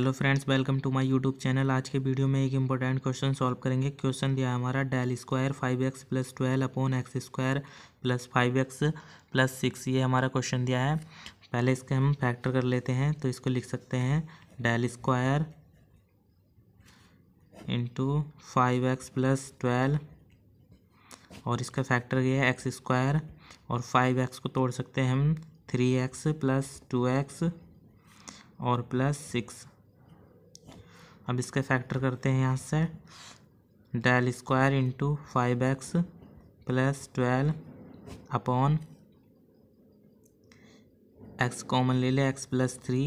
hello friends welcome to my YouTube channel आज के video में एक इंपॉर्टेंट क्वेश्चन सॉल्व करेंगे क्वेश्चन दिया हमारा del square five x plus twelve upon x square plus five x plus six ये हमारा क्वेश्चन दिया है पहले इसके हम फैक्टर कर लेते हैं तो इसको लिख सकते हैं del square into five x plus twelve और इसका फैक्टर यह है एक्स स्क्वायर और फाइव एक्स को तोड़ सकते हैं हम three x plus two x और प्लस सिक्स अब इसका फैक्टर करते हैं यहाँ से del square into five x plus twelve upon x common ले लिया एक्स प्लस थ्री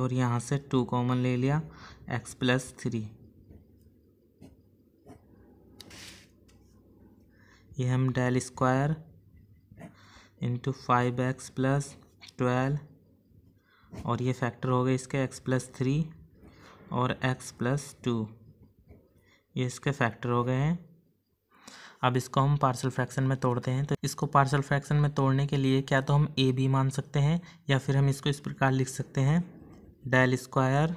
और यहाँ से टू कॉमन ले लिया एक्स प्लस थ्री ये हम del square into five x plus twelve और ये फैक्टर हो गए इसके एक्स प्लस थ्री और x प्लस टू ये इसके फैक्टर हो गए हैं अब इसको हम पार्सल फ्रैक्शन में तोड़ते हैं तो इसको पार्सल फ्रैक्शन में तोड़ने के लिए क्या तो हम ए बी मान सकते हैं या फिर हम इसको इस प्रकार लिख सकते हैं डेल स्क्वायर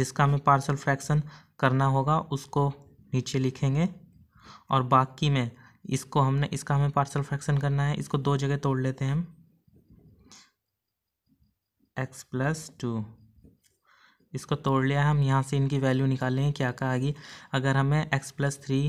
जिसका हमें पार्सल फ्रैक्शन करना होगा उसको नीचे लिखेंगे और बाकी में इसको हमने इसका हमें पार्सल फ्रैक्शन करना है इसको दो जगह तोड़ लेते हैं हम एक्स प्लस टू इसको तोड़ लिया हम यहाँ से इनकी वैल्यू निकाल लेंगे क्या क्या आएगी अगर हमें एक्स प्लस थ्री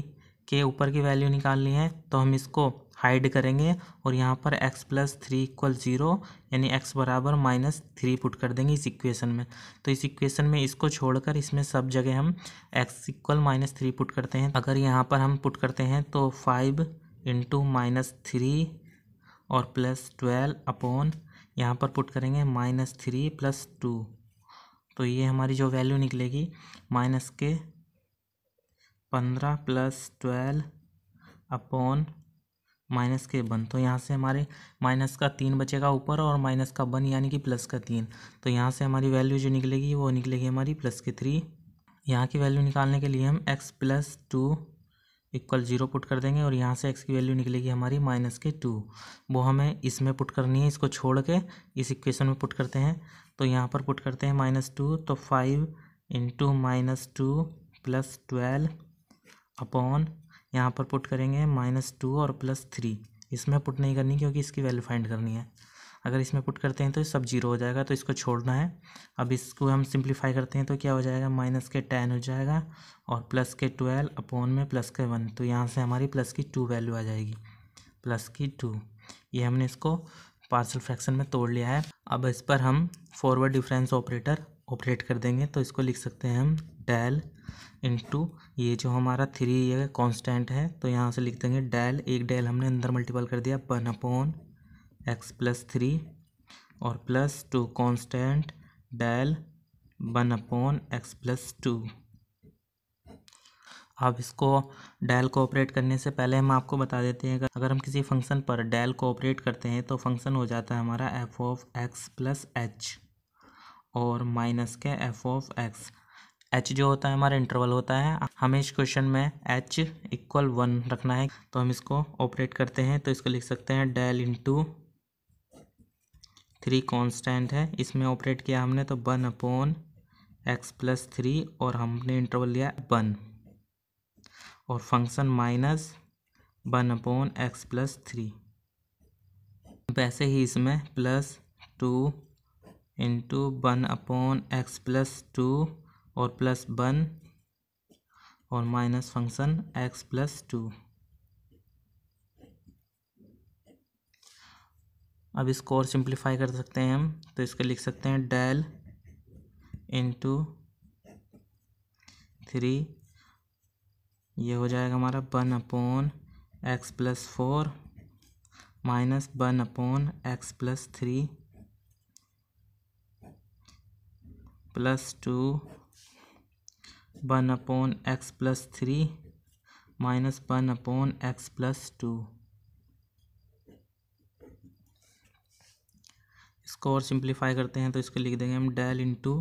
के ऊपर की वैल्यू निकालनी है तो हम इसको हाइड करेंगे और यहाँ पर x plus three equal zero यानी x बराबर माइनस थ्री पुट कर देंगे इस इक्वेशन में तो इस इक्वेशन में इसको छोड़कर इसमें सब जगह हम x equal minus three put करते हैं अगर यहाँ पर हम पुट करते हैं तो फाइव इंटू माइनस थ्री और प्लस ट्वेल्व अपॉन यहाँ पर पुट करेंगे माइनस थ्री प्लस टू तो ये हमारी जो वैल्यू निकलेगी माइनस के पंद्रह प्लस ट्वेल्व अपॉन माइनस के वन तो यहाँ से हमारे माइनस का तीन बचेगा ऊपर और माइनस का वन यानी कि प्लस का तीन तो यहाँ से हमारी वैल्यू जो निकलेगी वो निकलेगी हमारी प्लस के थ्री यहाँ की वैल्यू निकालने के लिए हम x plus two equal zero put कर देंगे और यहाँ से एक्स की वैल्यू निकलेगी हमारी माइनस के टू वो हमें इसमें पुट करनी है इसको छोड़ के इस इक्वेशन में पुट करते हैं तो यहाँ पर पुट करते हैं माइनस टू तो five into minus two plus twelve upon यहाँ पर पुट करेंगे माइनस टू और प्लस थ्री इसमें पुट नहीं करनी क्योंकि इसकी वैल्यू फाइंड करनी है अगर इसमें पुट करते हैं तो सब जीरो हो जाएगा तो इसको छोड़ना है अब इसको हम सिंप्लीफाई करते हैं तो क्या हो जाएगा माइनस के टेन हो जाएगा और प्लस के ट्वेल्व अपॉन में प्लस के वन तो यहाँ से हमारी प्लस की टू वैल्यू आ जाएगी प्लस की टू ये हमने इसको पार्सल फ्रैक्शन में तोड़ लिया है अब इस पर हम फॉरवर्ड डिफरेंस ऑपरेटर ऑपरेट कर देंगे तो इसको लिख सकते हैं हम डेल टू ये जो हमारा थ्री ये कांस्टेंट है तो यहाँ से लिख देंगे डेल एक डेल हमने अंदर मल्टीपल कर दिया one upon x plus three और plus two constant del one upon x plus two अब इसको डेल को ऑपरेट करने से पहले हम आपको बता देते हैं अगर हम किसी फंक्शन पर डेल को ऑपरेट करते हैं तो फंक्शन हो जाता है हमारा f of x plus h और माइनस के एफ ऑफ एक्स एच जो होता है हमारा इंटरवल होता है हमें इस क्वेश्चन में एच इक्वल वन रखना है तो हम इसको ऑपरेट करते हैं तो इसको लिख सकते हैं डेल इंटू थ्री कॉन्स्टेंट है इसमें ऑपरेट किया हमने तो one upon x plus three और हमने इंटरवल लिया वन और function minus one upon x plus three वैसे ही इसमें plus two into one upon x plus two और प्लस वन और minus function x plus two अब इसको और सिंप्लीफाई कर सकते हैं हम तो इसको लिख सकते हैं डेल इंटू थ्री ये हो जाएगा हमारा one upon x plus four minus one upon x plus three plus two one upon x plus three minus one upon x plus two इसको और सिंप्लीफाई करते हैं तो इसको लिख देंगे हम डेल इंटू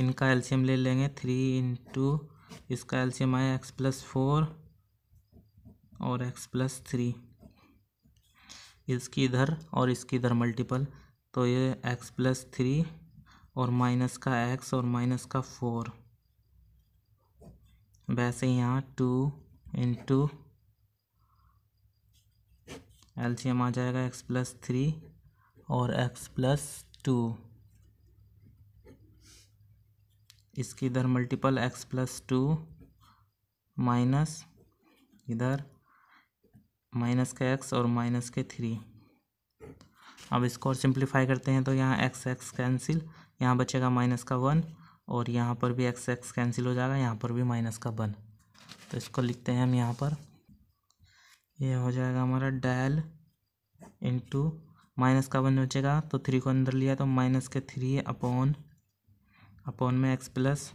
इनका एल्शियम ले लेंगे थ्री इंटू इसका एल्शियम आया एक्स प्लस फोर और एक्स प्लस थ्री इसकी इधर और इसकी इधर मल्टीपल तो ये एक्स प्लस थ्री और माइनस का एक्स और माइनस का फोर वैसे यहाँ टू इंटू एल्शियम आ जाएगा एक्स प्लस थ्री और x प्लस टू इसकी इधर multiple x plus two minus इधर माइनस के एक्स और माइनस के थ्री अब इसको और सिंप्लीफाई करते हैं तो यहाँ एक्स एक्स कैंसिल यहाँ बचेगा माइनस का वन और यहाँ पर भी एक्स एक्स कैंसिल हो जाएगा यहाँ पर भी माइनस का वन तो इसको लिखते हैं हम यहाँ पर ये यह हो जाएगा हमारा डेल इंटू माइनस का वन बचेगा तो थ्री को अंदर लिया तो माइनस के थ्री अपॉन अपॉन में एक्स प्लस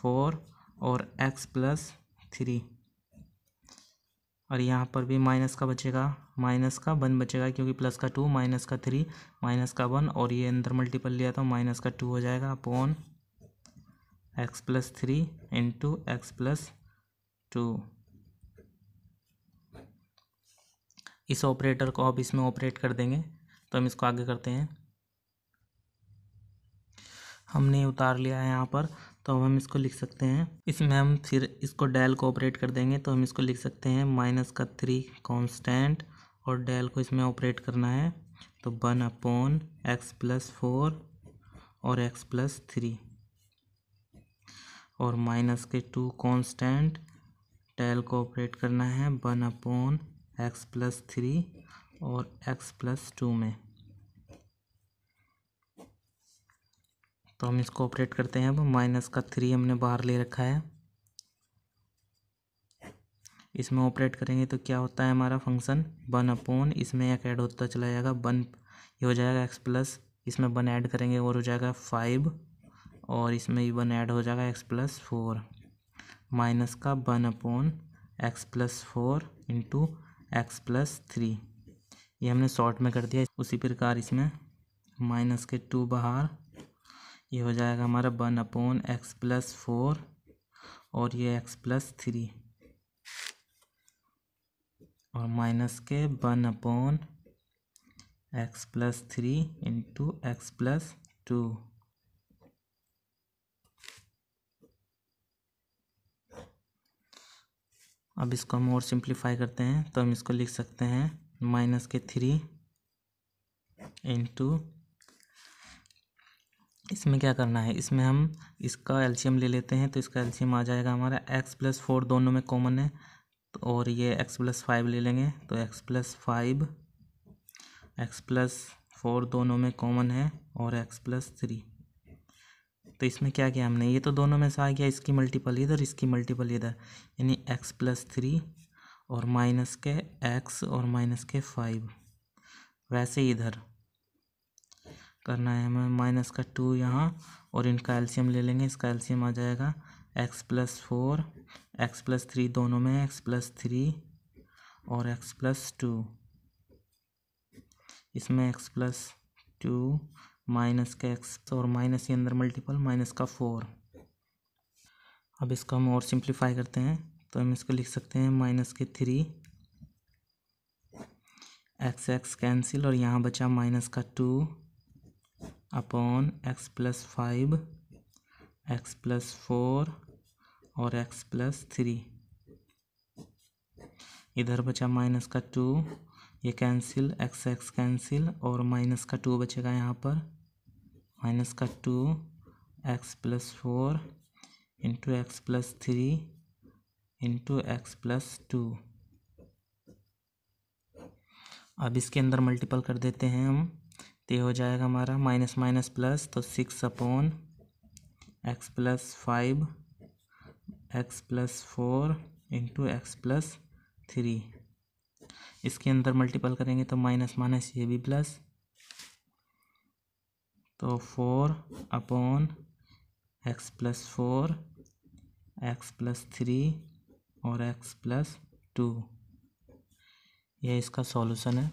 फोर और एक्स प्लस थ्री और यहाँ पर भी माइनस का बचेगा माइनस का वन बचेगा क्योंकि प्लस का टू माइनस का थ्री माइनस का वन और ये अंदर मल्टीपल लिया तो माइनस का टू हो जाएगा upon x plus three into x plus two इस ऑपरेटर को आप इसमें ऑपरेट कर देंगे तो हम इसको आगे करते हैं हमने उतार लिया है यहाँ पर तो अब हम इसको लिख सकते हैं इसमें हम फिर इसको डेल को ऑपरेट कर देंगे तो हम इसको लिख सकते हैं माइनस का थ्री कॉन्स्टेंट और डेल को इसमें ऑपरेट करना है तो one upon x plus four और एक्स प्लस थ्री और माइनस के टू कॉन्स्टेंट डेल को ऑपरेट करना है one upon x plus three और x प्लस टू में तो हम इसको ऑपरेट करते हैं अब माइनस का थ्री हमने बाहर ले रखा है इसमें ऑपरेट करेंगे तो क्या होता है हमारा फंक्शन वन अपोन इसमें एक ऐड होता चला जाएगा वन ये हो जाएगा एक्स प्लस इसमें वन ऐड करेंगे और हो जाएगा फाइव और इसमें भी वन ऐड हो जाएगा एक्स प्लस फोर माइनस का one upon x plus four into x plus three ये हमने शॉर्ट में कर दिया उसी प्रकार इसमें माइनस के टू बाहर ये हो जाएगा हमारा one upon x plus four और ये एक्स प्लस थ्री और माइनस के one upon x plus three into x plus two अब इसको हम और सिंप्लीफाई करते हैं तो हम इसको लिख सकते हैं माइनस के थ्री इंटू इसमें क्या करना है इसमें हम इसका एल्शियम ले लेते हैं तो इसका एल्शियम आ जाएगा हमारा एक्स प्लस फोर दोनों में कॉमन है तो और ये एक्स प्लस फाइव ले लेंगे तो x plus five x plus four दोनों में कॉमन है और एक्स प्लस थ्री तो इसमें क्या किया हमने ये तो दोनों में से आ गया इसकी मल्टीपल इधर इसकी मल्टीपल इधर यानी एक्स प्लस थ्री और माइनस के एक्स और माइनस के फाइव वैसे इधर करना है हमें माइनस का टू यहाँ और इनका एल्शियम ले लेंगे इसका एल्शियम आ जाएगा x plus four x plus three दोनों में एक्स प्लस थ्री और एक्स प्लस टू इसमें एक्स प्लस टू माइनस के एक्स और माइनस के अंदर मल्टीपल माइनस का फोर अब इसको हम और सिंप्लीफाई करते हैं तो हम इसको लिख सकते हैं माइनस के थ्री एक्स एक्स कैंसिल और यहाँ बचा माइनस का two upon x plus five x plus four और एक्स प्लस थ्री इधर बचा माइनस का टू ये कैंसिल एक्स एक्स कैंसिल और माइनस का टू बचेगा यहाँ पर माइनस का two x plus four into x plus three into x plus two अब इसके अंदर मल्टीपल कर देते हैं हम तो ये हो जाएगा हमारा माइनस माइनस प्लस तो six upon x plus five x plus four into x plus three इसके अंदर मल्टीपल करेंगे तो माइनस माइनस ये भी प्लस तो four upon x plus four x plus three और एक्स प्लस टू यह इसका सॉल्यूशन है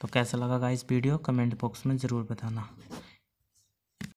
तो कैसा लगा इस वीडियो कमेंट बॉक्स में ज़रूर बताना